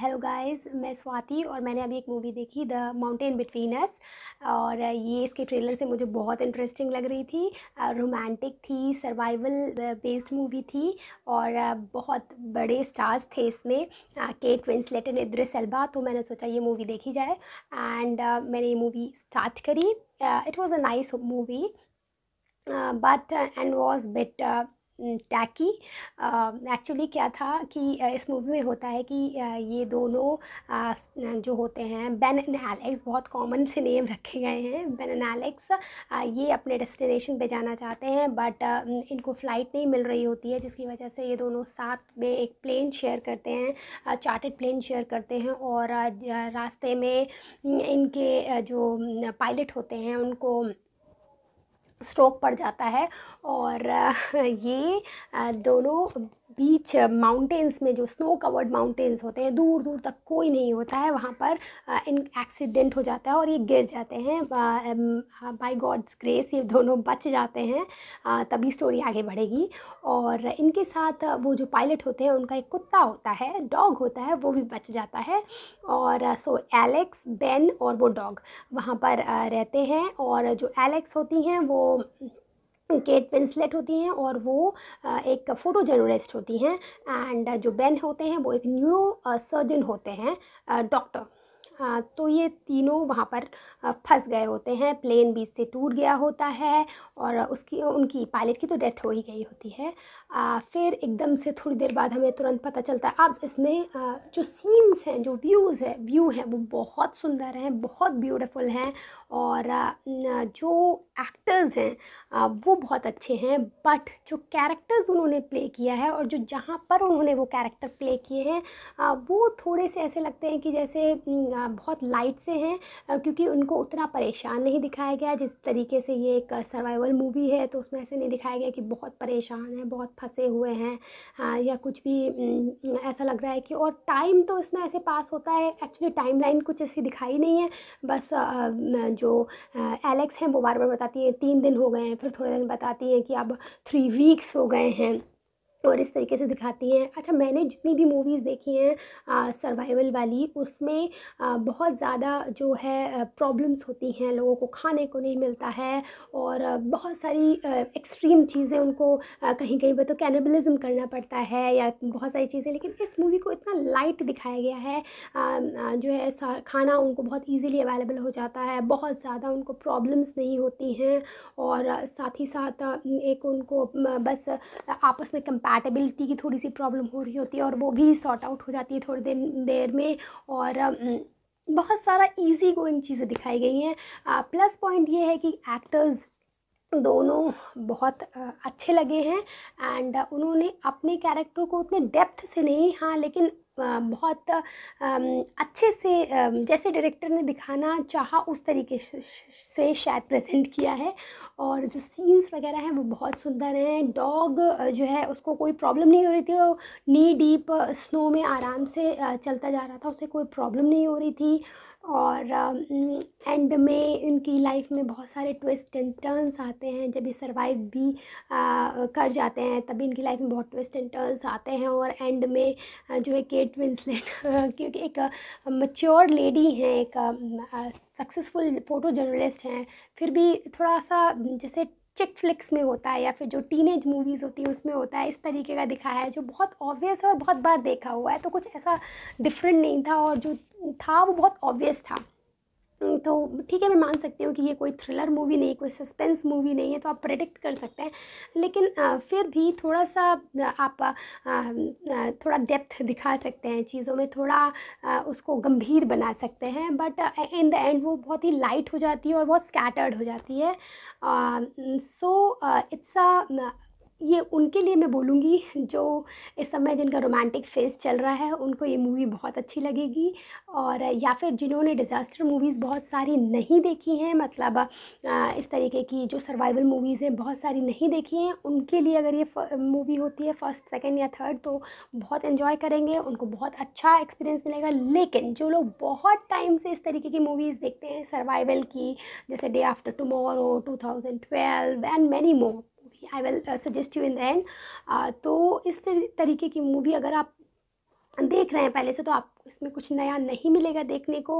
hello guys मैं स्वाति और मैंने अभी एक मूवी देखी द माउंटेन बिटवीन अस और ये इसके ट्रेलर से मुझे बहुत इंटरेस्टिंग लग रही थी रोमांटिक थी सर्वाइवल बेस्ड मूवी थी और बहुत बड़े स्टार्स थे इसमें Kate Winslet and Idris Elba तो मैंने सोचा ये मूवी देखी जाए एंड मैंने ये मूवी स्टार्ट करी it was a nice movie but end was bit tacky actually क्या था कि इस मूवी में होता है कि ये दोनों जो होते हैं बेन एंड एलेक्स बहुत कॉमन से नेम रखे गए हैं बेन एंड एलेक्स ये अपने डेस्टिनेशन पे जाना चाहते हैं बट इनको फ़्लाइट नहीं मिल रही होती है जिसकी वजह से ये दोनों साथ में एक प्लेन शेयर करते हैं चार्टेड प्लेन शेयर करते हैं और रास्ते में इनके जो पायलट होते हैं उनको स्ट्रोक पड़ जाता है और ये दोनों बीच माउंटेन्स में जो स्नो कवर्ड माउंटेन्स होते हैं दूर दूर तक कोई नहीं होता है वहाँ पर इन एक्सीडेंट हो जाता है और ये गिर जाते हैं बाय गॉड्स ग्रेस ये दोनों बच जाते हैं तभी स्टोरी आगे बढ़ेगी और इनके साथ वो जो पायलट होते हैं उनका एक कुत्ता होता है डॉग होता है वो भी बच जाता है और सो एलेक्स बेन और वो डॉग वहाँ पर रहते हैं और जो एलेक्स होती हैं वो केट पेंसलेट होती हैं और वो एक फ़ोटो जर्नलिस्ट होती हैं एंड जो बेन होते हैं वो एक न्यूरो सर्जन होते हैं डॉक्टर हाँ, तो ये तीनों वहाँ पर फंस गए होते हैं प्लेन बीच से टूट गया होता है और उसकी उनकी पायलट की तो डेथ हो ही गई होती है फिर एकदम से थोड़ी देर बाद हमें तुरंत पता चलता है अब इसमें जो सीन्स हैं जो व्यूज़ है व्यू हैं वो बहुत सुंदर हैं बहुत ब्यूटिफुल हैं और जो एक्टर्स हैं वो बहुत अच्छे हैं बट जो कैरेक्टर्स उन्होंने प्ले किया है और जो जहाँ पर उन्होंने वो कैरेक्टर प्ले किए हैं वो थोड़े से ऐसे लगते हैं कि जैसे बहुत लाइट से हैं क्योंकि उनको उतना परेशान नहीं दिखाया गया जिस तरीके से ये एक सर्वाइवल मूवी है तो उसमें ऐसे नहीं दिखाया गया कि बहुत परेशान है बहुत फंसे हुए हैं या कुछ भी ऐसा लग रहा है कि और टाइम तो इसमें ऐसे पास होता है एक्चुअली टाइम लाइन कुछ ऐसी दिखाई नहीं है बस जो एलेक्स हैं वो बार बार बताती हैं तीन दिन हो गए हैं फिर थोड़े दिन बताती हैं कि अब थ्री वीक्स हो गए हैं और इस तरीके से दिखाती हैं अच्छा मैंने जितनी भी मूवीज़ देखी हैं सर्वाइवल वाली उसमें आ, बहुत ज़्यादा जो है प्रॉब्लम्स होती हैं लोगों को खाने को नहीं मिलता है और बहुत सारी एक्सट्रीम चीज़ें उनको आ, कहीं कहीं पर तो कैनिबलिज्म करना पड़ता है या बहुत सारी चीज़ें लेकिन इस मूवी को इतना लाइट दिखाया गया है आ, जो है खाना उनको बहुत ईजीली अवेलेबल हो जाता है बहुत ज़्यादा उनको प्रॉब्लम्स नहीं होती हैं और साथ ही साथ एक उनको बस आपस में कंपेयर कंपैटिबिलिटी की थोड़ी सी प्रॉब्लम हो रही होती है और वो भी सॉर्ट आउट हो जाती है थोड़ी देर देर में और बहुत सारा इजी गोइंग चीज़ें दिखाई गई हैं प्लस पॉइंट ये है कि एक्टर्स दोनों बहुत अच्छे लगे हैं एंड उन्होंने अपने कैरेक्टर को उतने डेप्थ से नहीं हाँ लेकिन बहुत अच्छे से जैसे डायरेक्टर ने दिखाना चाहा उस तरीके से शायद प्रेजेंट किया है और जो सीन्स वगैरह हैं वो बहुत सुंदर हैं डॉग जो है उसको कोई प्रॉब्लम नहीं हो रही थी वो नी डीप स्नो में आराम से चलता जा रहा था उसे कोई प्रॉब्लम नहीं हो रही थी और एंड uh, में इनकी लाइफ में बहुत सारे ट्विस्ट एंड टर्न्स आते हैं जब ये सरवाइव भी uh, कर जाते हैं तभी इनकी लाइफ में बहुत ट्विस्ट एंड टर्न्स आते हैं और एंड में जो है केट विंसलेट क्योंकि एक मच्योर लेडी हैं एक सक्सेसफुल फ़ोटो जर्नलिस्ट हैं फिर भी थोड़ा सा जैसे चिक फ्लिक्स में होता है या फिर जो टीनेज मूवीज़ होती है उसमें होता है इस तरीके का दिखाया है जो बहुत ऑब्वियस है और बहुत बार देखा हुआ है तो कुछ ऐसा डिफरेंट नहीं था और जो था वो बहुत ऑब्वियस था तो ठीक है मैं मान सकती हूँ कि ये कोई थ्रिलर मूवी नहीं कोई सस्पेंस मूवी नहीं है तो आप प्रेडिक्ट कर सकते हैं लेकिन फिर भी थोड़ा सा आप थोड़ा डेप्थ दिखा सकते हैं चीज़ों में थोड़ा उसको गंभीर बना सकते हैं बट इन द एंड वो बहुत ही लाइट हो जाती है और बहुत स्कैटर्ड हो जाती है सो इट्स अ ये उनके लिए मैं बोलूँगी जो इस समय जिनका रोमांटिक फेज़ चल रहा है उनको ये मूवी बहुत अच्छी लगेगी और या फिर जिन्होंने डिज़ास्टर मूवीज़ बहुत सारी नहीं देखी हैं मतलब इस तरीके की जो सर्वाइवल मूवीज़ हैं बहुत सारी नहीं देखी हैं उनके लिए अगर ये मूवी होती है फ़र्स्ट सेकेंड या थर्ड तो बहुत इन्जॉय करेंगे उनको बहुत अच्छा एक्सपीरियंस मिलेगा लेकिन जो लोग बहुत टाइम से इस तरीके की मूवीज़ देखते हैं सर्वाइवल की जैसे day after tomorrow two thousand and many more movie I will suggest you in the end तो इस तरीके की मूवी अगर आप देख रहे हैं पहले से तो आप इसमें कुछ नया नहीं मिलेगा देखने को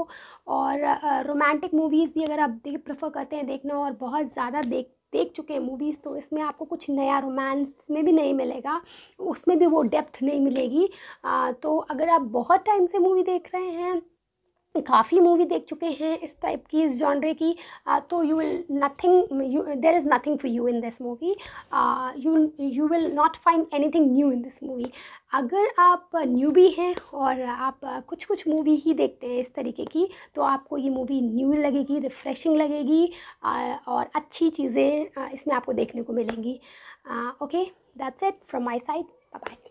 और रोमांटिक uh, मूवीज़ भी अगर आप देख प्रेफर करते हैं देखना और बहुत ज़्यादा देख देख चुके हैं मूवीज़ तो इसमें आपको कुछ नया रोमांस में भी नहीं मिलेगा उसमें भी वो डेप्थ नहीं मिलेगी आ, uh, तो अगर आप बहुत टाइम से मूवी देख रहे हैं काफ़ी मूवी देख चुके हैं इस टाइप की इस जॉनरे की तो you will nothing there is nothing for you in this movie you you will not find anything new in this movie अगर आप न्यू भी हैं और आप कुछ कुछ मूवी ही देखते हैं इस तरीके की तो आपको ये मूवी न्यू लगेगी रिफ़्रेशिंग लगेगी और अच्छी चीज़ें इसमें आपको देखने को मिलेंगी okay that's it from my side bye